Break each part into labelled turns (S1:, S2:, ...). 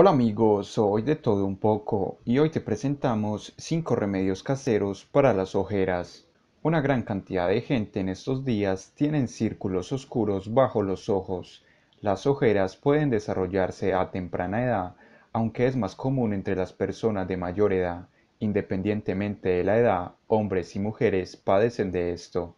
S1: Hola amigos, soy de todo un poco y hoy te presentamos 5 remedios caseros para las ojeras. Una gran cantidad de gente en estos días tienen círculos oscuros bajo los ojos. Las ojeras pueden desarrollarse a temprana edad, aunque es más común entre las personas de mayor edad. Independientemente de la edad, hombres y mujeres padecen de esto.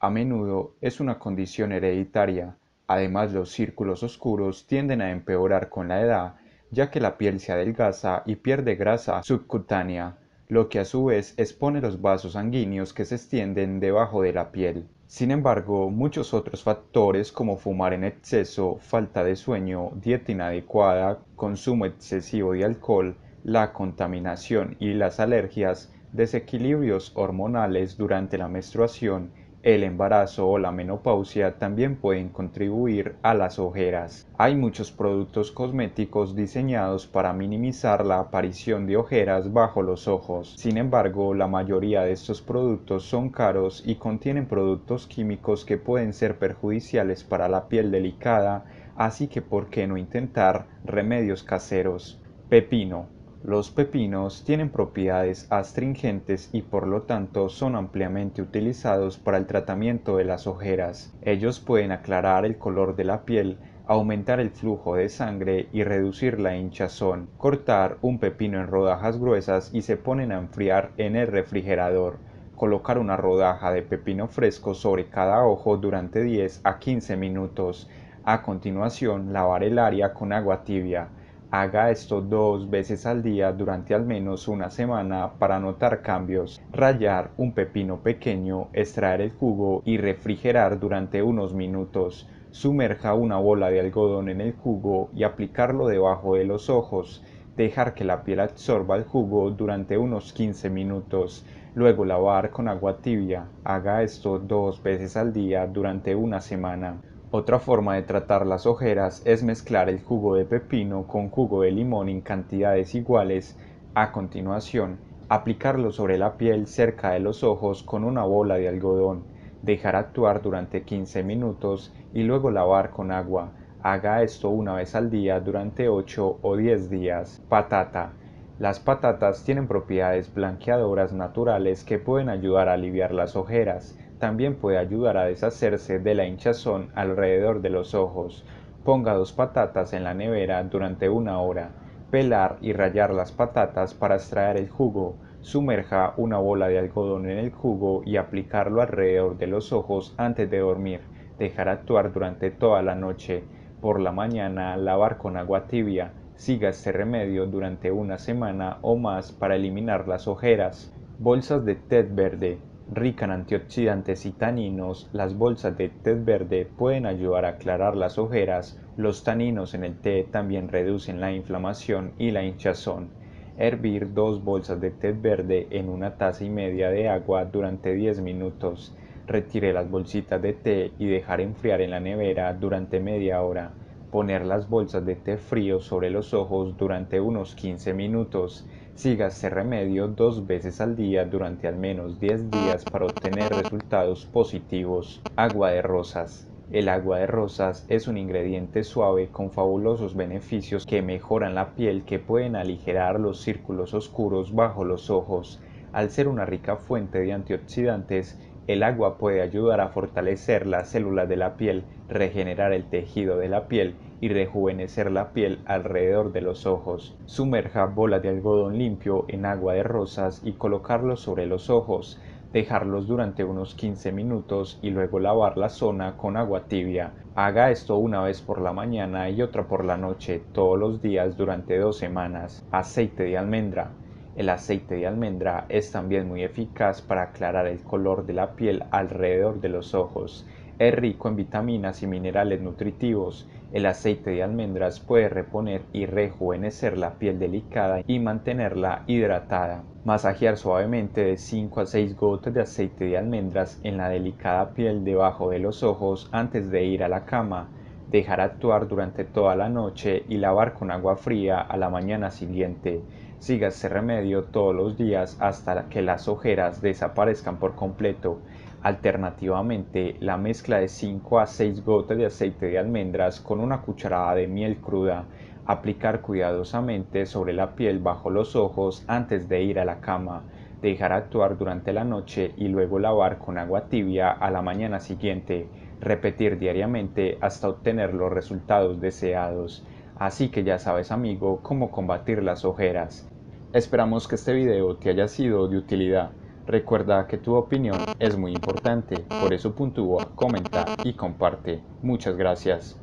S1: A menudo es una condición hereditaria. Además, los círculos oscuros tienden a empeorar con la edad ya que la piel se adelgaza y pierde grasa subcutánea, lo que a su vez expone los vasos sanguíneos que se extienden debajo de la piel. Sin embargo, muchos otros factores como fumar en exceso, falta de sueño, dieta inadecuada, consumo excesivo de alcohol, la contaminación y las alergias, desequilibrios hormonales durante la menstruación el embarazo o la menopausia también pueden contribuir a las ojeras. Hay muchos productos cosméticos diseñados para minimizar la aparición de ojeras bajo los ojos. Sin embargo, la mayoría de estos productos son caros y contienen productos químicos que pueden ser perjudiciales para la piel delicada, así que por qué no intentar remedios caseros. Pepino los pepinos tienen propiedades astringentes y por lo tanto son ampliamente utilizados para el tratamiento de las ojeras. Ellos pueden aclarar el color de la piel, aumentar el flujo de sangre y reducir la hinchazón. Cortar un pepino en rodajas gruesas y se ponen a enfriar en el refrigerador. Colocar una rodaja de pepino fresco sobre cada ojo durante 10 a 15 minutos. A continuación, lavar el área con agua tibia Haga esto dos veces al día durante al menos una semana para notar cambios. Rayar un pepino pequeño, extraer el jugo y refrigerar durante unos minutos. Sumerja una bola de algodón en el jugo y aplicarlo debajo de los ojos. Dejar que la piel absorba el jugo durante unos 15 minutos. Luego lavar con agua tibia. Haga esto dos veces al día durante una semana. Otra forma de tratar las ojeras es mezclar el jugo de pepino con jugo de limón en cantidades iguales. A continuación, aplicarlo sobre la piel cerca de los ojos con una bola de algodón. Dejar actuar durante 15 minutos y luego lavar con agua. Haga esto una vez al día durante 8 o 10 días. Patata. Las patatas tienen propiedades blanqueadoras naturales que pueden ayudar a aliviar las ojeras. También puede ayudar a deshacerse de la hinchazón alrededor de los ojos. Ponga dos patatas en la nevera durante una hora. Pelar y rallar las patatas para extraer el jugo. Sumerja una bola de algodón en el jugo y aplicarlo alrededor de los ojos antes de dormir. Dejar actuar durante toda la noche. Por la mañana lavar con agua tibia. Siga este remedio durante una semana o más para eliminar las ojeras. Bolsas de té verde rica en antioxidantes y taninos, las bolsas de té verde pueden ayudar a aclarar las ojeras, los taninos en el té también reducen la inflamación y la hinchazón. Hervir dos bolsas de té verde en una taza y media de agua durante 10 minutos. Retire las bolsitas de té y dejar enfriar en la nevera durante media hora. Poner las bolsas de té frío sobre los ojos durante unos 15 minutos Siga este remedio dos veces al día durante al menos 10 días para obtener resultados positivos. Agua de rosas. El agua de rosas es un ingrediente suave con fabulosos beneficios que mejoran la piel que pueden aligerar los círculos oscuros bajo los ojos. Al ser una rica fuente de antioxidantes, el agua puede ayudar a fortalecer las células de la piel, regenerar el tejido de la piel y rejuvenecer la piel alrededor de los ojos. Sumerja bolas de algodón limpio en agua de rosas y colocarlos sobre los ojos. Dejarlos durante unos 15 minutos y luego lavar la zona con agua tibia. Haga esto una vez por la mañana y otra por la noche todos los días durante dos semanas. Aceite de almendra. El aceite de almendra es también muy eficaz para aclarar el color de la piel alrededor de los ojos. Es rico en vitaminas y minerales nutritivos. El aceite de almendras puede reponer y rejuvenecer la piel delicada y mantenerla hidratada. Masajear suavemente de 5 a 6 gotas de aceite de almendras en la delicada piel debajo de los ojos antes de ir a la cama. Dejar actuar durante toda la noche y lavar con agua fría a la mañana siguiente. Siga este remedio todos los días hasta que las ojeras desaparezcan por completo. Alternativamente, la mezcla de 5 a 6 gotas de aceite de almendras con una cucharada de miel cruda. Aplicar cuidadosamente sobre la piel bajo los ojos antes de ir a la cama. Dejar actuar durante la noche y luego lavar con agua tibia a la mañana siguiente. Repetir diariamente hasta obtener los resultados deseados. Así que ya sabes amigo cómo combatir las ojeras. Esperamos que este video te haya sido de utilidad. Recuerda que tu opinión es muy importante, por eso puntúa, comenta y comparte. Muchas gracias.